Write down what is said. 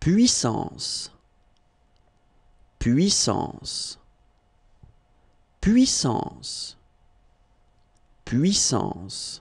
puissance, puissance, puissance, puissance.